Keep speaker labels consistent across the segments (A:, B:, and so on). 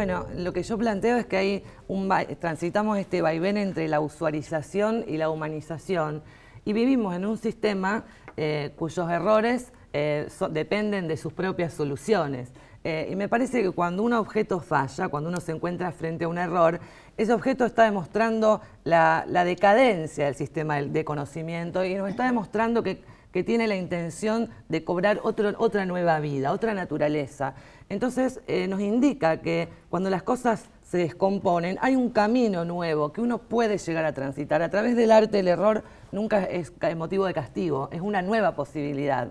A: Bueno, lo que yo planteo es que hay un, transitamos este vaivén entre la usualización y la humanización y vivimos en un sistema eh, cuyos errores eh, dependen de sus propias soluciones. Eh, y me parece que cuando un objeto falla, cuando uno se encuentra frente a un error, ese objeto está demostrando la, decadencia del sistema de conocimiento y nos está demostrando que que tiene la intención de cobrar otra nueva vida, otra naturaleza. Entonces eh, nos indica que cuando las cosas se descomponen, hay un camino nuevo que uno puede llegar a transitar. A través del arte el error nunca es motivo de castigo, es una nueva posibilidad.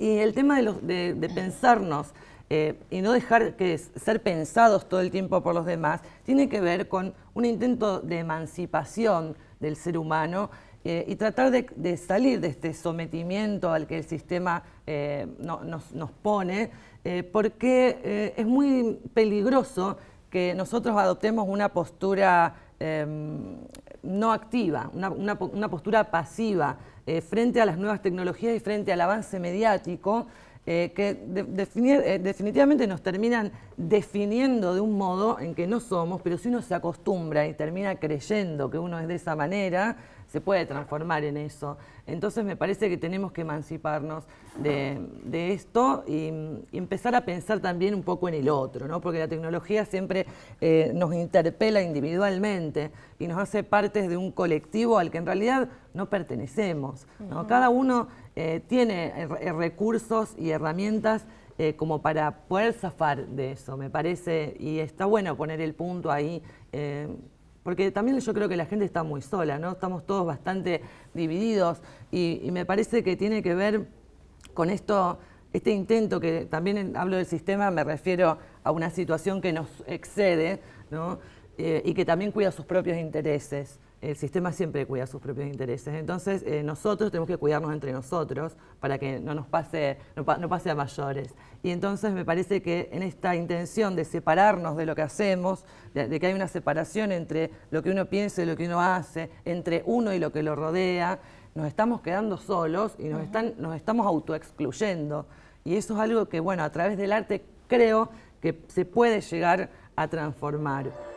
A: Y el tema de, de, pensarnos eh, y no dejar que ser pensados todo el tiempo por los demás, tiene que ver con un intento de emancipación del ser humano eh, y tratar de, salir de este sometimiento al que el sistema eh, nos, pone, eh, porque es muy peligroso que nosotros adoptemos una postura em, no activa, una postura pasiva frente a las nuevas tecnologías y frente al avance mediático. Eh, que eh, definitivamente nos terminan definiendo de un modo en que no somos, pero si uno se acostumbra y termina creyendo que uno es de esa manera, se puede transformar en eso. Entonces me parece que tenemos que emanciparnos de, esto y, empezar a pensar también un poco en el otro, ¿no? porque la tecnología siempre eh, nos interpela individualmente y nos hace parte de un colectivo al que en realidad no pertenecemos. ¿no? Cada uno eh, tiene eh, recursos y herramientas eh, como para poder zafar de eso, me parece, y está bueno poner el punto ahí. porque también yo creo que la gente está muy sola, ¿no? Estamos todos bastante divididos y, y me parece que tiene que ver con esto este intento que también hablo del sistema, me refiero a una situación que nos excede, ¿no? Eh, y que también cuida sus propios intereses. El sistema siempre cuida sus propios intereses. Entonces, eh, nosotros tenemos que cuidarnos entre nosotros para que no nos pase, no, pase a mayores. Y entonces me parece que en esta intención de separarnos de lo que hacemos, de, que hay una separación entre lo que uno piensa y lo que uno hace, entre uno y lo que lo rodea, nos estamos quedando solos y nos, nos estamos autoexcluyendo. Y eso es algo que, bueno, a través del arte creo que se puede llegar a transformar.